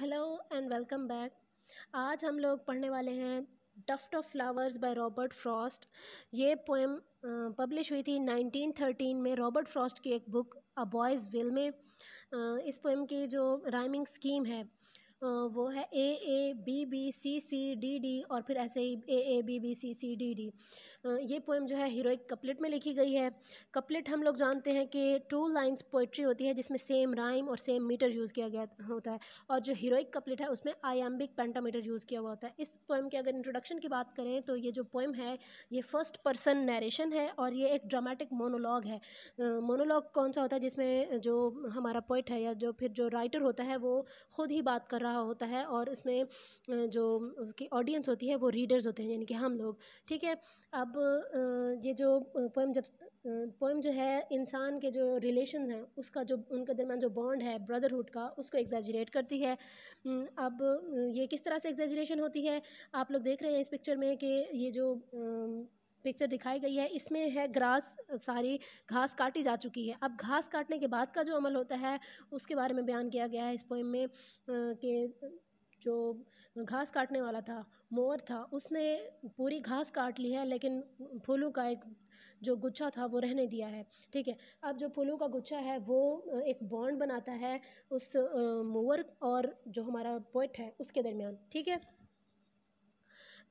Hello and welcome back आज हम लोग पढ़ने वाले हैं tuft of flowers by Robert Frost ये पोएम पब्लिश हुई थी 1913 में रॉबर्ट फ्रॉस्ट की एक बुक अ बॉयज़ विल में इस पोएम की जो राइमिंग स्कीम है वो है A A B B C C D D और फिर ऐसे ही A A B B C C D D ये पोएम जो है हीरोइक कपलेट में लिखी गई है कपलेट हम लोग जानते हैं कि टू लाइन्स पोइट्री होती है जिसमें सेम राइम और सेम मीटर यूज़ किया गया होता है और जो हीरोइक कपलेट है उसमें आयाम्बिक पेंटामीटर यूज़ किया हुआ होता है इस पोएम के अगर इंट्रोडक्शन की बात करें तो ये जो पोएम है ये फर्स्ट पर्सन नरेशन है और ये एक ड्रामेटिक मोनोलॉग है मोनोलॉग कौन सा होता है जिसमें जो हमारा पोइट है या जो फिर जो राइटर होता है वो खुद ही बात कर रहा होता है और उसमें जो उसकी ऑडियंस होती है वो रीडर्स होते हैं यानी कि हम लोग ठीक है अब ये जो पोएम जब पोएम जो है इंसान के जो रिलेशन हैं उसका जो उनके दरमियान जो बॉन्ड है ब्रदरहुड का उसको एग्जेजरेट करती है अब ये किस तरह से एग्जेजरेशन होती है आप लोग देख रहे हैं इस पिक्चर में कि ये जो पिक्चर दिखाई गई है इसमें है ग्रास सारी घास काटी जा चुकी है अब घास काटने के बाद का जो अमल होता है उसके बारे में बयान किया गया है इस पोइम में कि जो घास काटने वाला था मोर था उसने पूरी घास काट ली है लेकिन फूलों का एक जो गुच्छा था वो रहने दिया है ठीक है अब जो फूलों का गुच्छा है वो एक बॉन्ड बनाता है उस मोर और जो हमारा पोइट है उसके दरमियान ठीक है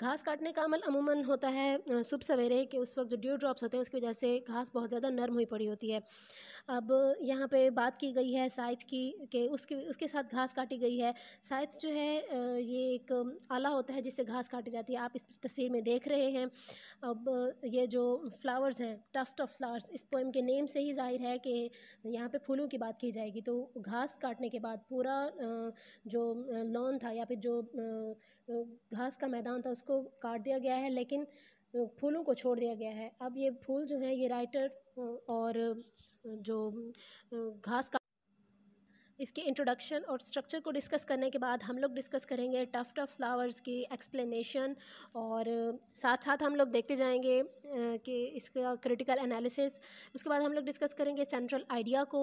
घास काटने का अमल अमूमन होता है सुबह सवेरे के उस वक्त जो ड्यू ड्रॉप्स होते हैं उसकी वजह से घास बहुत ज़्यादा नर्म हुई पड़ी होती है अब यहाँ पे बात की गई है साइथ की के उसके उसके साथ घास काटी गई है साइथ जो है ये एक आला होता है जिससे घास काटी जाती है आप इस तस्वीर में देख रहे हैं अब ये जो फ्लावर्स हैं टफ्ट ऑफ फ्लावर्स इस पोएम के नेम से ही जाहिर है कि यहाँ पे फूलों की बात की जाएगी तो घास काटने के बाद पूरा जो लॉन था या फिर जो घास का मैदान था उसको काट दिया गया है लेकिन फूलों को छोड़ दिया गया है अब ये फूल जो है ये राइटर और जो घास का इसके इंट्रोडक्शन और स्ट्रक्चर को डिस्कस करने के बाद हम लोग डिस्कस करेंगे टफ़ टफ़ फ्लावर्स की एक्सप्लेनेशन और uh, साथ साथ हम लोग देखते जाएंगे uh, कि इसका क्रिटिकल एनालिसिस उसके बाद हम लोग डिस्कस करेंगे सेंट्रल आइडिया को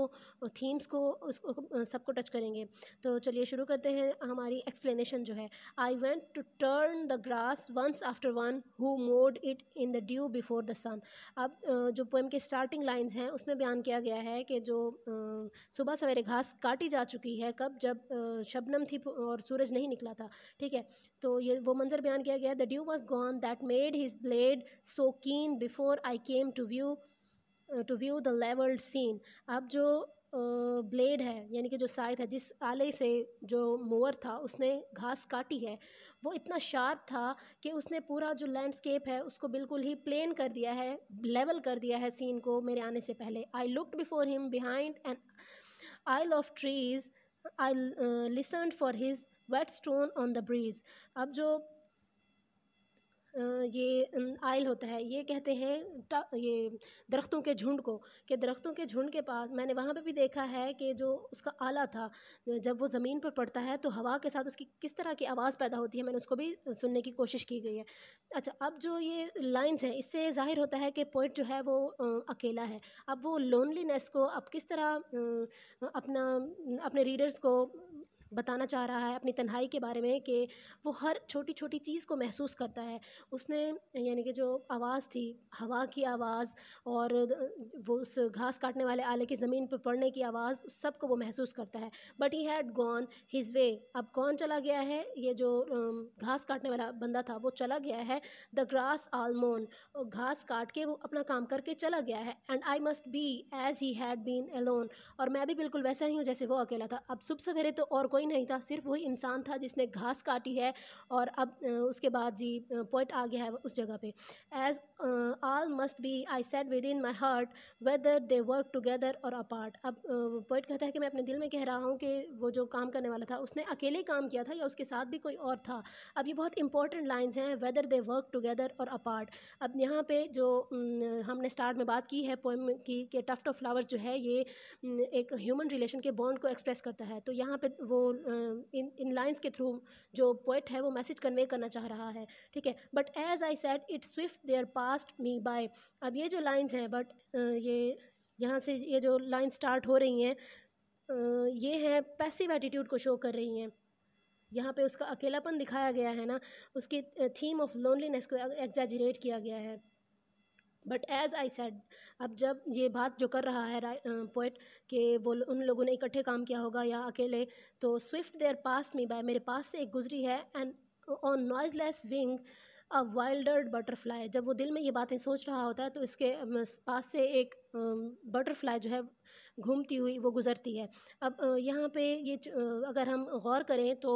थीम्स को उसको सबको टच करेंगे तो चलिए शुरू करते हैं हमारी एक्सप्लेनेशन जो है I went to turn the grass once after one who mowed it in the dew before the sun अब uh, जो पोएम के स्टार्टिंग लाइन्स हैं उसमें बयान किया गया है कि जो सुबह सवेरे घास काट काटी जा चुकी है कब जब शबनम थी और सूरज नहीं निकला था ठीक है तो ये वो मंजर बयान किया गया the dew was gone that made his blade so keen before I came to view to view the levelled scene अब जो ब्लेड uh, है यानी कि जो साइथ है जिस आले से जो मोअर था उसने घास काटी है वो इतना शार्प था कि उसने पूरा जो लैंडस्केप है उसको बिल्कुल ही प्लेन कर दिया है लेवल कर दिया है सीन को मेरे आने से पहले I looked before him behind and Isle of Trees, I uh, listened for his whetstone on the breeze. अब जो ये आयल होता है ये कहते हैं ये दरख्तों के झुंड को कि दरख्तों के झुंड के पास मैंने वहाँ पे भी देखा है कि जो उसका आला था जब वो ज़मीन पर पड़ता है तो हवा के साथ उसकी किस तरह की आवाज़ पैदा होती है मैंने उसको भी सुनने की कोशिश की गई है अच्छा अब जो ये लाइन्स हैं इससे ज़ाहिर होता है कि पोइट जो है वो अकेला है अब वो लोनलीनेस को अब किस तरह अपना अपने रीडर्स को बताना चाह रहा है अपनी तन्हाई के बारे में कि वो हर छोटी छोटी चीज़ को महसूस करता है उसने यानी कि जो आवाज़ थी हवा की आवाज़ और वो उस घास काटने वाले आले की ज़मीन पर पड़ने की आवाज़ उस सबको वो महसूस करता है but he had gone his way अब कौन चला गया है ये जो घास काटने वाला बंदा था वो चला गया है द ग्रास आलमोन घास काट के वो अपना काम करके चला गया है and I must be as he had been alone और मैं भी बिल्कुल वैसा ही हूँ जैसे वो अकेला था अब सुबह सवेरे तो और कोई कोई नहीं था सिर्फ वही इंसान था जिसने घास काटी है और अब उसके बाद जी पोइट आ गया है उस जगह पे as all must be I said within my heart whether they work together or apart अब पोइट कहता है कि मैं अपने दिल में कह रहा हूँ कि वो जो काम करने वाला था उसने अकेले काम किया था या उसके साथ भी कोई और था अब ये बहुत इंपॉर्टेंट लाइन्स हैं whether they work together or apart अब यहाँ पे जो हमने स्टार्ट में बात की है पोइम की कि टफ्ट ऑफ फ्लावर्स जो है ये एक ह्यूमन रिलेशन के बॉन्ड को एक्सप्रेस करता है तो यहाँ पे वो इन इन लाइन्स के थ्रू जो पोइट है वो मैसेज कन्वे करना चाह रहा है ठीक है but as I said it swift there passed me by अब ये जो लाइन्स हैं बट ये यहाँ से ये जो लाइन स्टार्ट हो रही हैं ये हैं पैसिव एटीट्यूड को शो कर रही हैं यहाँ पे उसका अकेलापन दिखाया गया है ना उसकी थीम ऑफ लोनलीनेस को एग्जैजरेट किया गया है बट एज़ आई सेड अब जब ये बात जो कर रहा है पोइट कि वो उन लोगों ने इकट्ठे काम किया होगा या अकेले तो swift there passed me by मेरे पास से एक गुजरी है and on noiseless wing a wildered butterfly जब वो दिल में ये बातें सोच रहा होता है तो इसके पास से एक बटरफ्लाई जो है घूमती हुई वो गुज़रती है अब यहाँ पे ये अगर हम गौर करें तो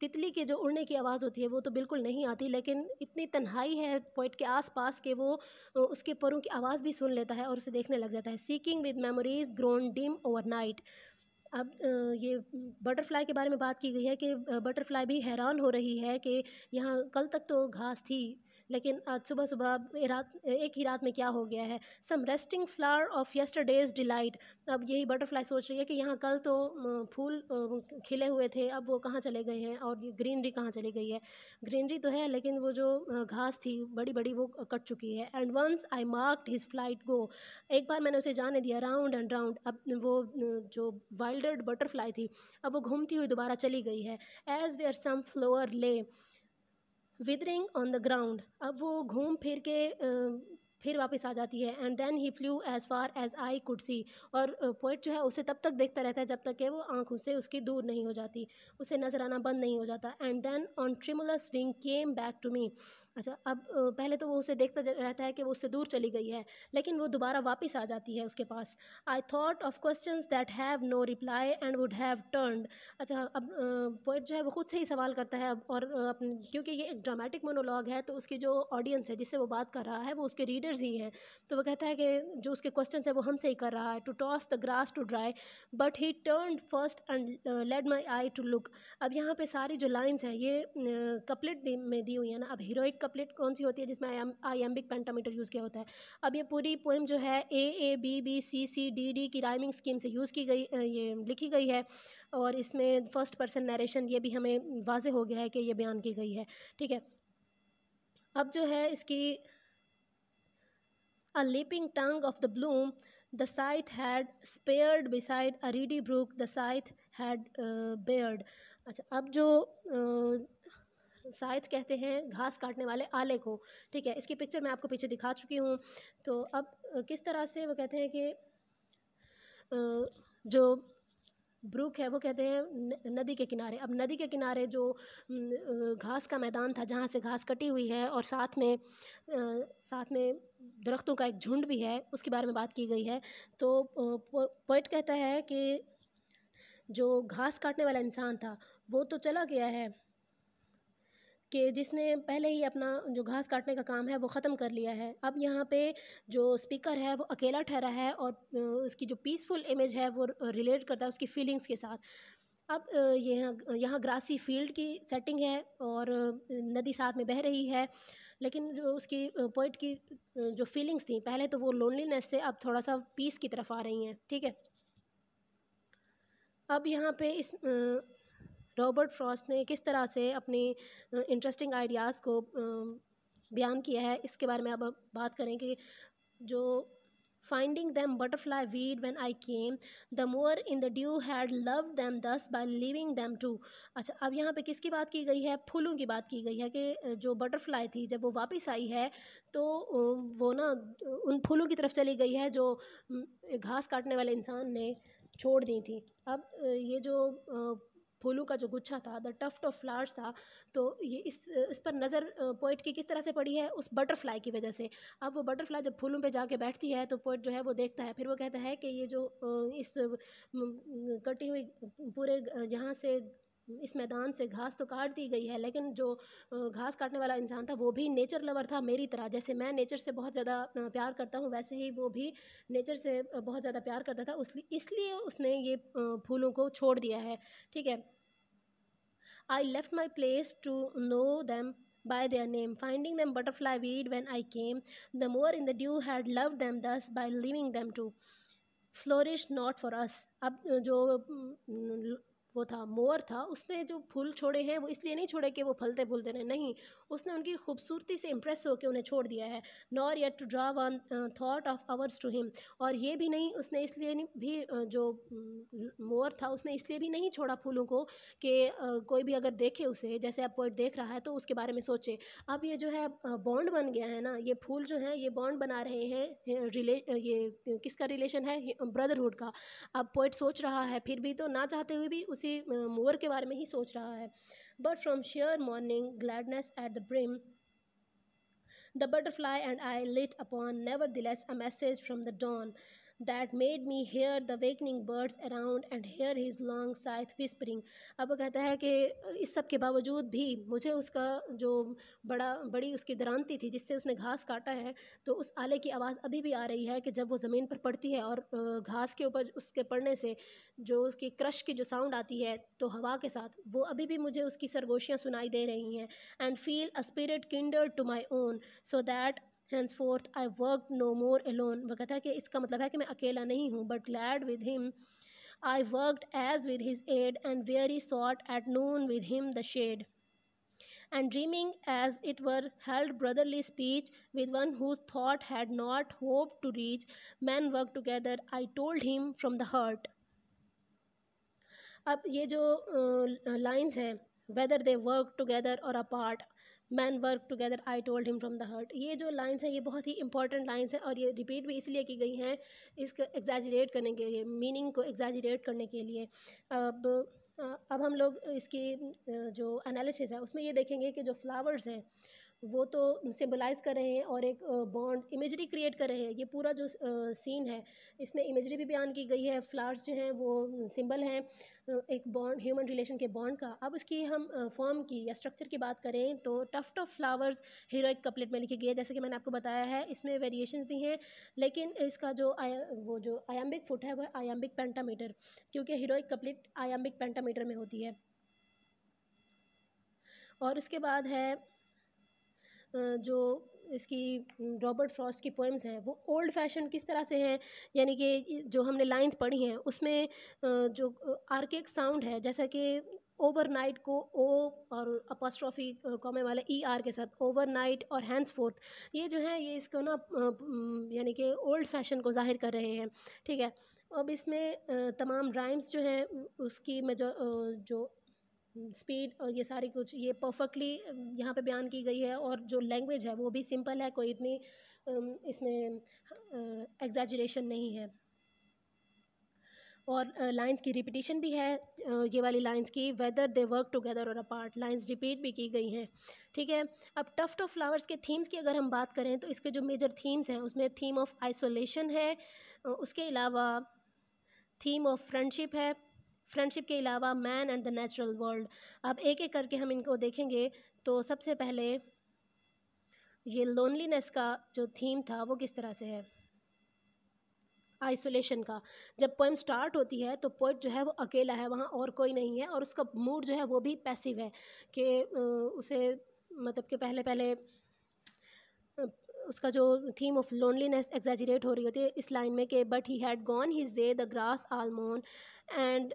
तितली के जो उड़ने की आवाज़ होती है वो तो बिल्कुल नहीं आती लेकिन इतनी तन्हाई है पॉइंट के आसपास के वो उसके परों की आवाज़ भी सुन लेता है और उसे देखने लग जाता है seeking with memories grown dim overnight अब ये बटरफ्लाई के बारे में बात की गई है कि बटरफ्लाई भी हैरान हो रही है कि यहाँ कल तक तो घास थी लेकिन आज सुबह सुबह रात एक ही रात में क्या हो गया है some resting flower of yesterday's delight अब यही बटरफ्लाई सोच रही है कि यहाँ कल तो फूल खिले हुए थे अब वो कहाँ चले गए हैं और ग्रीनरी कहाँ चली गई है ग्रीनरी तो है लेकिन वो जो घास थी बड़ी बड़ी वो कट चुकी है and once I marked his flight go एक बार मैंने उसे जाने दिया राउंड एंड राउंड अब वो जो वाइल्डर्ड बटरफ्लाई थी अब वो घूमती हुई दोबारा चली गई है as where some flower lay withering on the ground अब वो घूम फिर के फिर वापस आ जाती है and then he flew as far as I could see और पोइट जो है उसे तब तक देखता रहता है जब तक कि वो आँख उससे उसकी दूर नहीं हो जाती उसे नजर आना बंद नहीं हो जाता and then on tremulous wing came back to me अच्छा अब पहले तो वो उसे देखता रहता है कि वो उससे दूर चली गई है लेकिन वो दोबारा वापस आ जाती है उसके पास I thought of question that have no reply and would have turned अच्छा अब पोइट जो है वो खुद से ही सवाल करता है और अपने क्योंकि ये एक ड्रामेटिक मोनोलॉग है तो उसकी जो ऑडियंस है जिससे वो बात कर रहा है वो उसके रीडर्स ही हैं तो वो कहता है कि जो उसके क्वेश्चन है वो हमसे ही कर रहा है to toss the grass to dry but he turned first and led my eye to look अब यहाँ पर सारी जो लाइन्स हैं ये कपलेट में दी हुई है ना अब हीरोइक कपलेट कौन सी होती है जिसमें आयाम आयाम्बिक पेंटामीटर यूज़ किया होता है अब ये पूरी पोइम जो है A A B B C C D D की राइमिंग स्कीम से यूज़ की गई ये लिखी गई है और इसमें फर्स्ट पर्सन नरेशन ये भी हमें वाज हो गया है कि ये बयान की गई है ठीक है अब जो है इसकी a leaping tongue of the bloom the scythe had spared beside a reedy brook the scythe had bared अच्छा अब जो uh, सायद कहते हैं घास काटने वाले आले को ठीक है इसकी पिक्चर मैं आपको पीछे दिखा चुकी हूँ तो अब किस तरह से वो कहते हैं कि जो ब्रूक है वो कहते हैं नदी के किनारे अब नदी के किनारे जो घास का मैदान था जहाँ से घास कटी हुई है और साथ में साथ में दरख्तों का एक झुंड भी है उसके बारे में बात की गई है तो पोइट कहता है कि जो घास काटने वाला इंसान था वो तो चला गया है कि जिसने पहले ही अपना जो घास काटने का काम है वो ख़त्म कर लिया है अब यहाँ पे जो स्पीकर है वो अकेला ठहरा है और उसकी जो पीसफुल इमेज है वो रिलेट करता है उसकी फीलिंग्स के साथ अब यहाँ यहाँ ग्रासी फील्ड की सेटिंग है और नदी साथ में बह रही है लेकिन जो उसकी पोइट की जो फीलिंग्स थी पहले तो वो लोनलीनेस से अब थोड़ा सा पीस की तरफ आ रही हैं ठीक है अब यहाँ पे इस रॉबर्ट फ्रॉस्ट ने किस तरह से अपनी इंटरेस्टिंग आइडियाज़ को बयान किया है इसके बारे में अब बात करें कि जो finding them butterfly weed when I came the mower in the dew had loved them thus by leaving them to अच्छा अब यहाँ पे किसकी बात की गई है फूलों की बात की गई है कि जो बटरफ्लाई थी जब वो वापस आई है तो वो ना उन फूलों की तरफ चली गई है जो घास काटने वाले इंसान ने छोड़ दी थी अब ये जो फूलों का जो गुच्छा था द टफ्ट ऑफ फ्लावर्स था तो ये इस इस पर नज़र पोइट की किस तरह से पड़ी है उस बटरफ्लाई की वजह से अब वो बटरफ्लाई जब फूलों पे जाके बैठती है तो पोइट जो है वो देखता है फिर वो कहता है कि ये जो इस कटी हुई पूरे यहाँ से इस मैदान से घास तो काट दी गई है लेकिन जो घास काटने वाला इंसान था वो भी नेचर लवर था मेरी तरह जैसे मैं नेचर से बहुत ज़्यादा प्यार करता हूँ वैसे ही वो भी नेचर से बहुत ज़्यादा प्यार करता था इसलिए उसने ये फूलों को छोड़ दिया है ठीक है I left my place to know them By their name finding them butterfly weed when I came the mower in the dew had loved them thus by leaving them to flourish not for us अब जो वो था मोर था उसने जो फूल छोड़े हैं वो इसलिए नहीं छोड़े कि वो फलते फूलते रहे नहीं उसने उनकी खूबसूरती से इम्प्रेस होकर उन्हें छोड़ दिया है nor yet to draw one thought of ours to him और ये भी नहीं उसने इसलिए भी uh, जो mm, मोर था उसने इसलिए भी नहीं छोड़ा फूलों को कि uh, कोई भी अगर देखे उसे जैसे अब पोइट देख रहा है तो उसके बारे में सोचे अब ये जो है बॉन्ड uh, बन गया है ना ये फूल जो है ये बॉन्ड बना रहे हैं रिले ये किसका रिलेशन है ब्रदरहुड का अब पोइट सोच रहा है फिर भी तो ना चाहते हुए भी उसी उसी मोर के बारे में ही सोच रहा है but from sheer morning gladness at the brim the butterfly and I lit upon nevertheless a message from the dawn that made me hear the wakening birds around and hear his long scythe whispering अब कहता है कि इस सब के बावजूद भी मुझे उसका जो बड़ा बड़ी उसकी दरानती थी जिससे उसने घास काटा है तो उस आले की आवाज़ अभी भी आ रही है कि जब वो ज़मीन पर पड़ती है और घास के ऊपर उसके पड़ने से जो उसकी क्रश की जो साउंड आती है तो हवा के साथ वो अभी भी मुझे उसकी सरगोशियाँ सुनाई दे रही हैं and feel a spirit kindred to my own so that henceforth i worked no more alone वो कहता है कि इसका मतलब है कि मैं अकेला नहीं हूँ but glad with him I worked as with his aid and weary sought at noon with him the shade. And dreaming as it were held brotherly speech with one whose thought had not hope to reach, men work together, I told him from the heart. अब ये जो lines हैं whether they work together or apart. Men work together I told him from the heart ये जो lines हैं ये बहुत ही important lines हैं और ये रिपीट भी इसलिए की गई हैं इसको एग्जाजरेट करने के लिए मीनिंग को एग्जाजरेट करने के लिए अब अब हम लोग इसकी जो एनालिसिस है उसमें ये देखेंगे कि जो फ्लावर्स हैं वो तो सिम्बलाइज़ कर रहे हैं और एक बॉन्ड इमेजरी क्रिएट कर रहे हैं ये पूरा जो सीन है इसमें इमेजरी भी बयान की गई है फ्लावर्स जो हैं वो सिंबल हैं एक बॉन्ड ह्यूमन रिलेशन के बॉन्ड का अब इसकी हम फॉर्म की या स्ट्रक्चर की बात करें तो tuft of flowers heroic couplet में लिखे गए जैसे कि मैंने आपको बताया है इसमें वेरिएशन भी हैं लेकिन इसका जो आया वो जो आयाम्बिक फुट है वह आयाम्बिक पेंटामीटर क्योंकि हीरोइक कपलेट आयाम्बिक पेंटामीटर में होती है और इसके बाद है जो इसकी रॉबर्ट फ्रॉस्ट की पोएम्स हैं वो ओल्ड फैशन किस तरह से हैं यानी कि जो हमने लाइंस पढ़ी हैं उसमें जो आर्केक साउंड है जैसा कि ओवरनाइट को ओ और अपोस्ट्रॉफी कॉमे वाला ई e आर के साथ ओवरनाइट और हैंड्स फोर्थ ये जो है ये इसको ना यानी कि ओल्ड फैशन को जाहिर कर रहे हैं ठीक है अब इसमें तमाम राइम्स जो हैं उसकी मैं जो स्पीड और ये सारी कुछ ये परफेक्टली यहाँ पे बयान की गई है और जो लैंग्वेज है वो भी सिंपल है कोई इतनी इसमें एग्जैजरेशन नहीं है और लाइंस की रिपीटिशन भी है ये वाली लाइंस की whether they work together or apart lines repeat भी की गई हैं ठीक है अब टफ्ट ऑफ फ्लावर्स के थीम्स की अगर हम बात करें तो इसके जो मेजर थीम्स हैं उसमें थीम ऑफ आइसोलेशन है उसके अलावा थीम ऑफ फ्रेंडशिप है फ्रेंडशिप के अलावा man and the natural world अब एक एक करके हम इनको देखेंगे तो सबसे पहले ये लोनलीनेस का जो थीम था वो किस तरह से है आइसोलेशन का जब पोइम स्टार्ट होती है तो पोइट जो है वो अकेला है वहाँ और कोई नहीं है और उसका मूड जो है वो भी पैसिव है कि उसे मतलब कि पहले पहले उसका जो थीम ऑफ लोनलीनेस एग्जेजरेट हो रही होती है इस लाइन में कि but he had gone his way the grass all mown and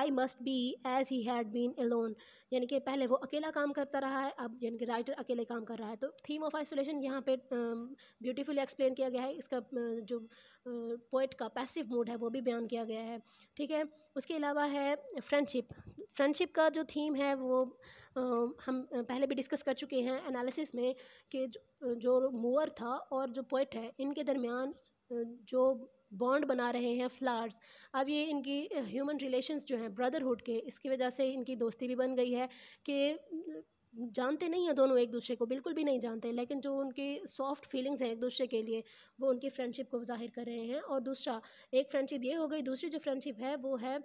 I must be as he had been alone यानी कि पहले वो अकेला काम करता रहा है अब यानी कि राइटर अकेले काम कर रहा है तो थीम ऑफ आइसोलेशन यहाँ पे ब्यूटीफुली um, एक्सप्लेन किया गया है इसका uh, जो पोइट का पैसिव मूड है वो भी बयान किया गया है ठीक है उसके अलावा है फ्रेंडशिप फ्रेंडशिप का जो थीम है वो हम पहले भी डिस्कस कर चुके हैं एनालिसिस में कि जो, जो मूअर था और जो पोइट है इनके दरमियान जो बॉन्ड बना रहे हैं फ्लावर्स अब ये इनकी ह्यूमन रिलेशंस जो हैं ब्रदरहुड के इसकी वजह से इनकी दोस्ती भी बन गई है कि जानते नहीं हैं दोनों एक दूसरे को बिल्कुल भी नहीं जानते लेकिन जो उनकी सॉफ्ट फीलिंग्स हैं एक दूसरे के लिए वो उनकी फ्रेंडशिप को जाहिर कर रहे हैं और दूसरा एक फ्रेंडशिप ये हो गई दूसरी जो फ्रेंडशिप है वो है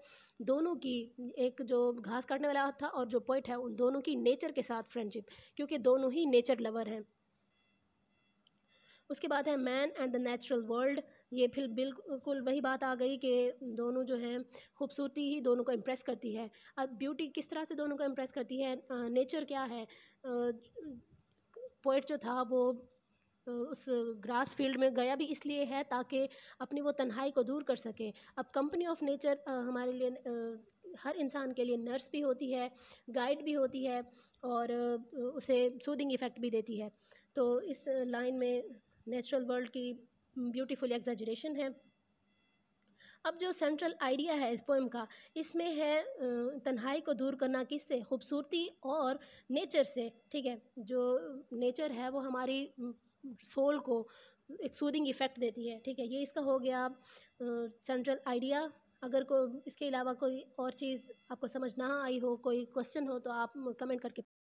दोनों की एक जो घास काटने वाला था और जो पॉइंट है उन दोनों की नेचर के साथ फ्रेंडशिप क्योंकि दोनों ही नेचर लवर हैं उसके बाद है man and the natural world ये फिर बिल्कुल वही बात आ गई कि दोनों जो है खूबसूरती ही दोनों को इम्प्रेस करती है अब ब्यूटी किस तरह से दोनों को इम्प्रेस करती है नेचर क्या है पोइट जो था वो उस ग्रास फील्ड में गया भी इसलिए है ताकि अपनी वो तन्हाई को दूर कर सके अब कंपनी ऑफ नेचर हमारे लिए हर इंसान के लिए नर्स भी होती है गाइड भी होती है और उसे सूदिंग इफ़ेक्ट भी देती है तो इस लाइन में नेचुरल वर्ल्ड की ब्यूटीफुल एग्जाजरेशन है अब जो सेंट्रल आइडिया है इस पोएम का इसमें है तन्हाई को दूर करना किससे खूबसूरती और नेचर से ठीक है जो नेचर है वो हमारी सोल को एक सूदिंग इफ़ेक्ट देती है ठीक है ये इसका हो गया सेंट्रल आइडिया अगर को इसके अलावा कोई और चीज़ आपको समझ ना आई हो कोई क्वेश्चन हो तो आप कमेंट करके